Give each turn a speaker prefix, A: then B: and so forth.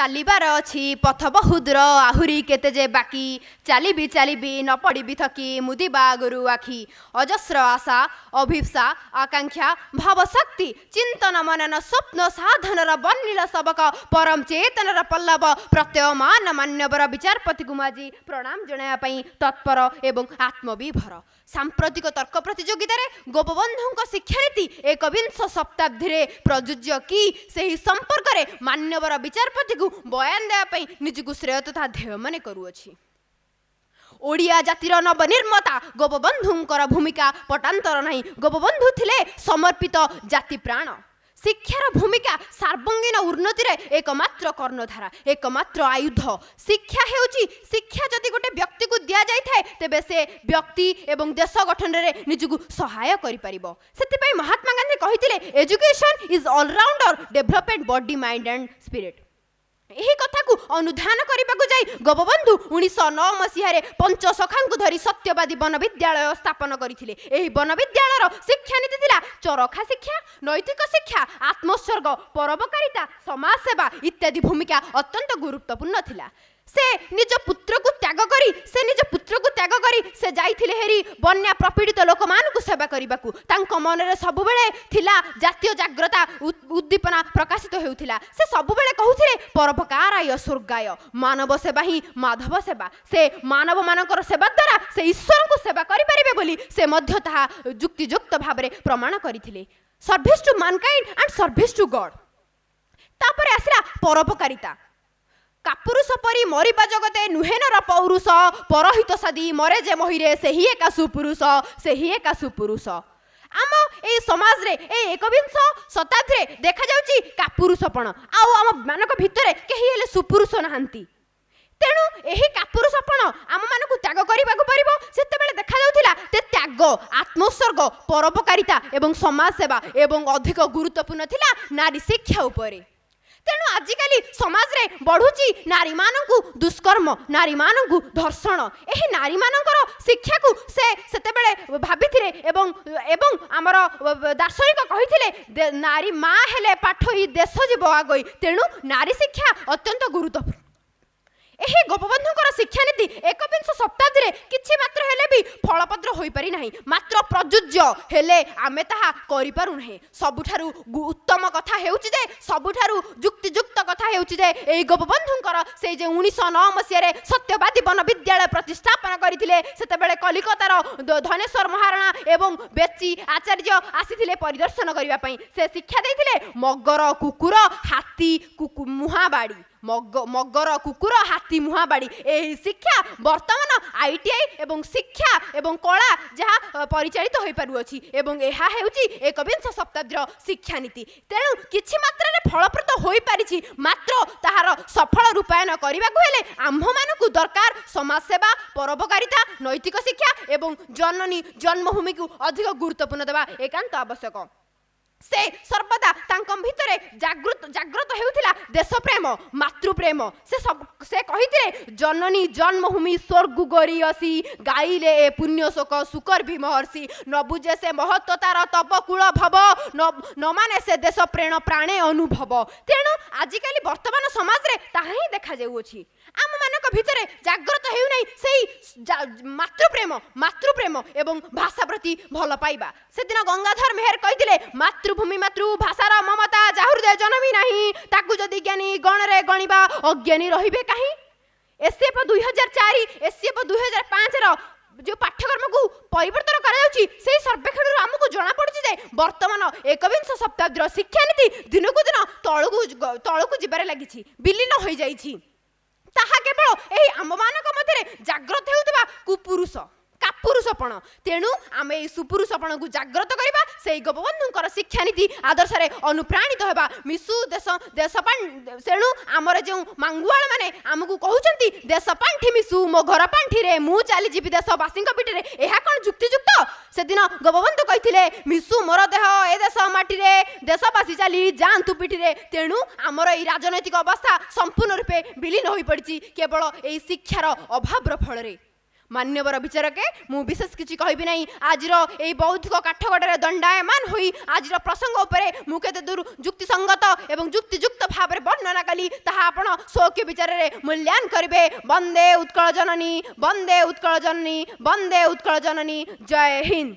A: चाबार अझ पथ बहुदूर आहुरी केतेजे बाकि चलि चालि नपढि थकी मुदि गोरुआ अजस्र आशा अभिषा आकांक्षा भावशक्ति चिंतन मनन स्वप्न साधन र बिल सबक चेतना पल्लभव प्रत्यमान मान्यवर विचारपति आज प्रणाम जनवाही तत्पर एमभर साम्प्रतिक तर्क प्रतियोगपबन्धु शिक्षानीति एकविंश सताब्दी प्रजुज्य कि सही सम्पर्क मान्यवर विचारपति ବୟାନ ଦେବା ପାଇଁ ନିଜକୁ ଶ୍ରେୟ ତଥା ଧ୍ୟେୟମାନେ କରୁଅଛି ଓଡ଼ିଆ ଜାତିର ନବନିର୍ମାତା ଗୋପବନ୍ଧୁଙ୍କର ଭୂମିକା ପଟାନ୍ତର ନାହିଁ ଗୋପବନ୍ଧୁ ଥିଲେ ସମର୍ପିତ ଜାତି ପ୍ରାଣ ଶିକ୍ଷାର ଭୂମିକା ସାର୍ବଙ୍ଗୀନ ଉନ୍ନତିରେ ଏକମାତ୍ର କର୍ଣ୍ଣଧାରା ଏକମାତ୍ର ଆୟୁଧ ଶିକ୍ଷା ହେଉଛି ଶିକ୍ଷା ଯଦି ଗୋଟେ ବ୍ୟକ୍ତିକୁ ଦିଆଯାଇଥାଏ ତେବେ ସେ ବ୍ୟକ୍ତି ଏବଂ ଦେଶ ଗଠନରେ ନିଜକୁ ସହାୟ କରିପାରିବ ସେଥିପାଇଁ ମହାତ୍ମା ଗାନ୍ଧୀ କହିଥିଲେ education is allrounder development body mind and spirit ଏହି କଥାକୁ ଅନୁଧ୍ୟାନ କରିବାକୁ ଯାଇ ଗୋପବନ୍ଧୁ ଉଣେଇଶହ ନଅ ମସିହାରେ ପଞ୍ଚସଖାଙ୍କୁ ଧରି ସତ୍ୟବାଦୀ ବନବିଦ୍ୟାଳୟ ସ୍ଥାପନ କରିଥିଲେ ଏହି ବନବିଦ୍ୟାଳୟର ଶିକ୍ଷାନୀତି ଥିଲା ଚରଖା ଶିକ୍ଷା ନୈତିକ ଶିକ୍ଷା ଆତ୍ମସ୍ୱର୍ଗ ପରୋପକାରିତା ସମାଜସେବା ଇତ୍ୟାଦି ଭୂମିକା ଅତ୍ୟନ୍ତ ଗୁରୁତ୍ୱପୂର୍ଣ୍ଣ ଥିଲା त्र त्यागरी त्यागरी जा बन्पीडित लोक मेवा मनर सबै बेला जातीय जाग्रता उद्दीपना प्रकाशित हुन्छ सबैबे किपकारय स्वर्गय मानव सेवा हिँ माधव सेवा से मनवान ईश्वरेवा जुक्ति भाव प्रमाण गरिस टु सर्भिस टु गड तर ପୁରୁଷ ପରି ମରିବା ଜଗତେ ନୁହେଁ ନର ପୌରୁଷ ପରହିତ ସାଦି ମରେ ଯେ ମହିରେ ସେହି ଏକା ସୁପୁରୁଷ ସେହି ଏକା ସୁପୁରୁଷ ଆମ ଏଇ ସମାଜରେ ଏଇ ଏକବିଂଶ ଶତାବ୍ଦୀରେ ଦେଖାଯାଉଛି କାପୁରୁଷପଣ ଆଉ ଆମ ମାନଙ୍କ ଭିତରେ କେହି ହେଲେ ସୁପୁରୁଷ ନାହାନ୍ତି ତେଣୁ ଏହି କାପୁରୁଷପଣ ଆମମାନଙ୍କୁ ତ୍ୟାଗ କରିବାକୁ ପଡ଼ିବ ସେତେବେଳେ ଦେଖାଯାଉଥିଲା ଯେ ତ୍ୟାଗ ଆତ୍ମସ୍ୱର୍ଗ ପରୋପକାରିତା ଏବଂ ସମାଜସେବା ଏବଂ ଅଧିକ ଗୁରୁତ୍ୱପୂର୍ଣ୍ଣ ଥିଲା ନାରୀ ଶିକ୍ଷା ଉପରେ ତେଣୁ ଆଜିକାଲି ସମାଜରେ ବଢ଼ୁଛି ନାରୀମାନଙ୍କୁ ଦୁଷ୍କର୍ମ ନାରୀମାନଙ୍କୁ ଧର୍ଷଣ ଏହି ନାରୀମାନଙ୍କର ଶିକ୍ଷାକୁ ସେ ସେତେବେଳେ ଭାବିଥିଲେ ଏବଂ ଏବଂ ଆମର ଦାର୍ଶନିକ କହିଥିଲେ ନାରୀ ମା ହେଲେ ପାଠୋଇ ଦେଶ ଯିବ ଆଗୋଇ ତେଣୁ ନାରୀ ଶିକ୍ଷା ଅତ୍ୟନ୍ତ ଗୁରୁତ୍ୱପୂର୍ଣ୍ଣ ଏହି ଗୋପବନ୍ଧୁଙ୍କର ଶିକ୍ଷାନୀତି ଏକବିଂଶ ଶତାବ୍ଦୀରେ କିଛି ମାତ୍ର ହେଲେ ବି ଫଳପ୍ରଦ ହୋଇପାରି ନାହିଁ ମାତ୍ର ପ୍ରଯୁଜ୍ୟ ହେଲେ ଆମେ ତାହା କରିପାରୁନାହିଁ ସବୁଠାରୁ ଉତ୍ତମ କଥା ହେଉଛି ଯେ ସବୁଠାରୁ ଯୁକ୍ତିଯୁକ୍ତ ହେଉଛି ଯେ ଏଇ ଗୋପବନ୍ଧୁଙ୍କର ସେ ଯେ ଉଣେଇଶହ ନଅ ମସିହାରେ ସତ୍ୟବାଦୀ ବନ ବିଦ୍ୟାଳୟ ପ୍ରତିଷ୍ଠାପନ କରିଥିଲେ ସେତେବେଳେ କଲିକତାର ଧନେଶ୍ୱର ମହାରଣା ଏବଂ ବେଚି ଆଚାର୍ଯ୍ୟ ଆସିଥିଲେ ପରିଦର୍ଶନ କରିବା ପାଇଁ ସେ ଶିକ୍ଷା ଦେଇଥିଲେ ମଗର କୁକୁର ହାତୀ କୁକୁ ମୁହାବାଡ଼ି ମଗର କୁକୁର ହାତୀ ମୁହାବାଡ଼ି ଏହି ଶିକ୍ଷା ବର୍ତ୍ତମାନ ଆଇ ଟି ଆଇ ଏବଂ ଶିକ୍ଷା ଏବଂ କଳା ଯାହା ପରିଚାଳିତ ହୋଇପାରୁଅଛି ଏବଂ ଏହା ହେଉଛି ଏକବିଂଶ ଶତାବ୍ଦୀର ଶିକ୍ଷାନୀତି ତେଣୁ କିଛି ମାତ୍ରାରେ ଫଳପ୍ରଦ ହୋଇପାରିଛି ମାତ୍ର ତାହାର ସଫଳ ରୂପାୟନ କରିବାକୁ ହେଲେ ଆମ୍ଭମାନଙ୍କୁ ଦରକାର ସମାଜସେବା ପରୋପକାରିତା ନୈତିକ ଶିକ୍ଷା ଏବଂ ଜନନୀ ଜନ୍ମଭୂମିକୁ ଅଧିକ ଗୁରୁତ୍ୱପୂର୍ଣ୍ଣ ଦେବା ଏକାନ୍ତ ଆବଶ୍ୟକ ସେ ସର୍ବଦା ତାଙ୍କ ଭିତରେ ଜାଗୃତ ଜାଗ୍ରତ ହେଉଥିଲା ଦେଶପ୍ରେମ ମାତୃପ୍ରେମ ସେ ସେ କହିଥିଲେ ଜନନୀ ଜନ୍ମଭୂମି ସ୍ୱର୍ଗୁ ଗୋରିଅସି ଗାଇଲେ ଏ ପୁଣ୍ୟଶୋକ ଶୁକର ବି ମହର୍ଷି ନବୁଜେ ସେ ମହତ୍ତାର ତପ କୂଳ ଭବ ନମାନେ ସେ ଦେଶ ପ୍ରେଣ ପ୍ରାଣେ ଅନୁଭବ ତେଣୁ ଆଜିକାଲି ବର୍ତ୍ତମାନ ସମାଜରେ ତାହା ହିଁ ଦେଖାଯାଉଅଛି ଆମମାନଙ୍କ ভিতরে জাগ্রত হেউ নাই সেই মাতৃপ্রেম মাতৃপ্রেম এবং ভাষা প্রতি ভাল পাইবা সেদিন গঙ্গাধর মেহের কে মাতৃভূমি মাতৃ ভাষার মমতা যাহৃদয় জনমি না তাকে যদি জ্ঞানী গণরে গণিবা অজ্ঞানী রহবে কাহি এসিএফ দুই হাজার চারি এসএফ দুই হাজার পাঁচর যে পাঠ্যক্রমকু পরিবর্তন করা যাচ্ছে সেই সর্বেক্ষণ সর্বেক্ষণর আমাকে জনাপড়ুছে যে বর্তমান একবিংশ শতাব্দীর শিক্ষানীতি দিনকু দিন তলকু তলকু যাবার লাগিছি বিলীন হয়ে যাইছি ତାହା କେବଳ ଏହି ଆମ୍ଭମାନଙ୍କ ମଧ୍ୟରେ ଜାଗ୍ରତ ହେଉଥିବା କୁପୁରୁଷ ପୁରୁଷପଣ ତେଣୁ ଆମେ ଏହି ସୁପୁରୁଷପଣକୁ ଜାଗ୍ରତ କରିବା ସେହି ଗୋପବନ୍ଧୁଙ୍କର ଶିକ୍ଷାନୀତି ଆଦର୍ଶରେ ଅନୁପ୍ରାଣିତ ହେବା ମିଶୁ ଦେଶ ଦେଶ ତେଣୁ ଆମର ଯେଉଁ ମାଙ୍ଗୁଆଳମାନେ ଆମକୁ କହୁଛନ୍ତି ଦେଶ ପାଣ୍ଠି ମିଶୁ ମୋ ଘର ପାଣ୍ଠିରେ ମୁଁ ଚାଲିଯିବି ଦେଶବାସୀଙ୍କ ପିଠିରେ ଏହା କ'ଣ ଯୁକ୍ତିଯୁକ୍ତ ସେଦିନ ଗୋପବନ୍ଧୁ କହିଥିଲେ ମିଶୁ ମୋର ଦେହ ଏ ଦେଶ ମାଟିରେ ଦେଶବାସୀ ଚାଲି ଯାଆନ୍ତୁ ପିଠିରେ ତେଣୁ ଆମର ଏହି ରାଜନୈତିକ ଅବସ୍ଥା ସମ୍ପୂର୍ଣ୍ଣ ରୂପେ ବିଲୀନ ହୋଇପଡ଼ିଛି କେବଳ ଏହି ଶିକ୍ଷାର ଅଭାବର ଫଳରେ ମାନ୍ୟବର ବିଚାରକେ ମୁଁ ବିଶେଷ କିଛି କହିବି ନାହିଁ ଆଜିର ଏହି ବୌଦ୍ଧିକ କାଠଗଡ଼ରେ ଦଣ୍ଡାୟମାନ ହୋଇ ଆଜିର ପ୍ରସଙ୍ଗ ଉପରେ ମୁଁ କେତେ ଦୂର ଯୁକ୍ତିସଙ୍ଗତ ଏବଂ ଯୁକ୍ତିଯୁକ୍ତ ଭାବରେ ବର୍ଣ୍ଣନା କଲି ତାହା ଆପଣ ସୌକ୍ୟ ବିଚାରରେ ମୂଲ୍ୟାୟନ କରିବେ ବନ୍ଦେ ଉତ୍କଳ ଜନନୀ ବନ୍ଦେ ଉତ୍କଳ ଜନନୀ ବନ୍ଦେ ଉତ୍କଳ ଜନନୀ ଜୟ ହିନ୍ଦ